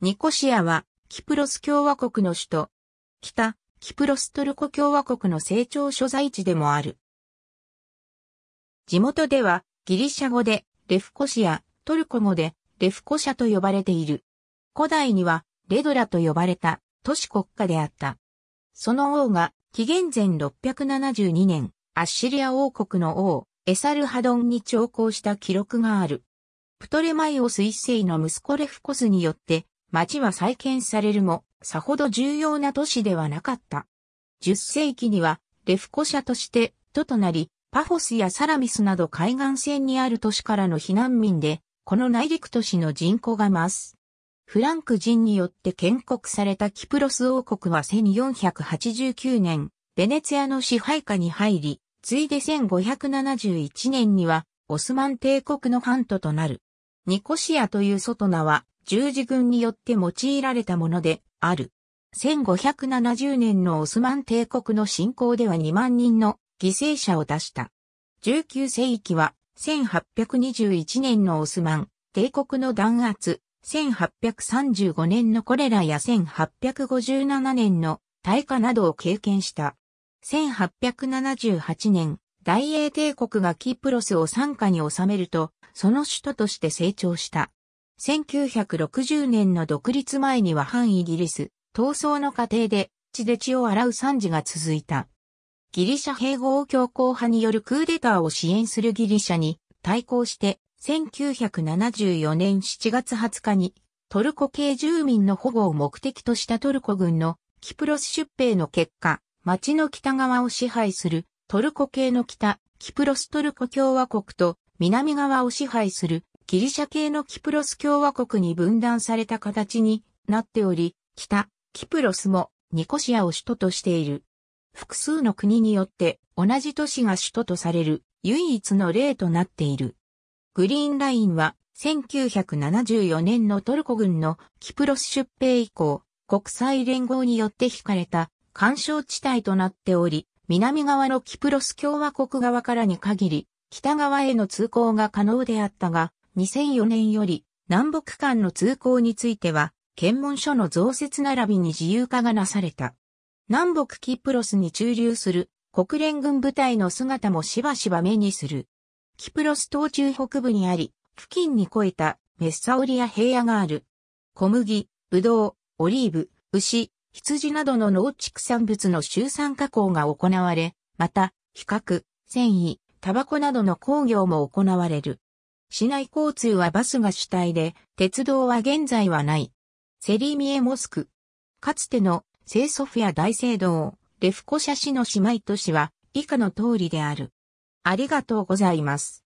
ニコシアは、キプロス共和国の首都、北、キプロストルコ共和国の成長所在地でもある。地元では、ギリシャ語で、レフコシア、トルコ語で、レフコシャと呼ばれている。古代には、レドラと呼ばれた、都市国家であった。その王が、紀元前672年、アッシリア王国の王、エサルハドンに徴降した記録がある。プトレマイオス一世の息子レフコスによって、町は再建されるも、さほど重要な都市ではなかった。10世紀には、レフコ社として、都となり、パフォスやサラミスなど海岸線にある都市からの避難民で、この内陸都市の人口が増す。フランク人によって建国されたキプロス王国は1489年、ベネツィアの支配下に入り、ついで1571年には、オスマン帝国の藩島となる。ニコシアという外名は、十字軍によって用いられたものである。1570年のオスマン帝国の侵攻では2万人の犠牲者を出した。19世紀は1821年のオスマン帝国の弾圧、1835年のコレラや1857年の大火などを経験した。1878年、大英帝国がキプロスを参加に収めると、その首都として成長した。1960年の独立前には反イギリス、闘争の過程で血で血を洗う惨事が続いた。ギリシャ併合強硬派によるクーデターを支援するギリシャに対抗して1974年7月20日にトルコ系住民の保護を目的としたトルコ軍のキプロス出兵の結果、町の北側を支配するトルコ系の北、キプロストルコ共和国と南側を支配するギリシャ系のキプロス共和国に分断された形になっており、北、キプロスもニコシアを首都としている。複数の国によって同じ都市が首都とされる唯一の例となっている。グリーンラインは1974年のトルコ軍のキプロス出兵以降、国際連合によって引かれた干渉地帯となっており、南側のキプロス共和国側からに限り、北側への通行が可能であったが、2004年より南北間の通行については、検問所の増設並びに自由化がなされた。南北キプロスに駐留する国連軍部隊の姿もしばしば目にする。キプロス島中北部にあり、付近に越えたメッサオリア平野がある。小麦、ブドウ、オリーブ、牛、羊などの農畜産物の集産加工が行われ、また、比較、繊維、タバコなどの工業も行われる。市内交通はバスが主体で、鉄道は現在はない。セリミエモスク。かつての聖ソフィア大聖堂、レフコシャ市の姉妹都市は以下の通りである。ありがとうございます。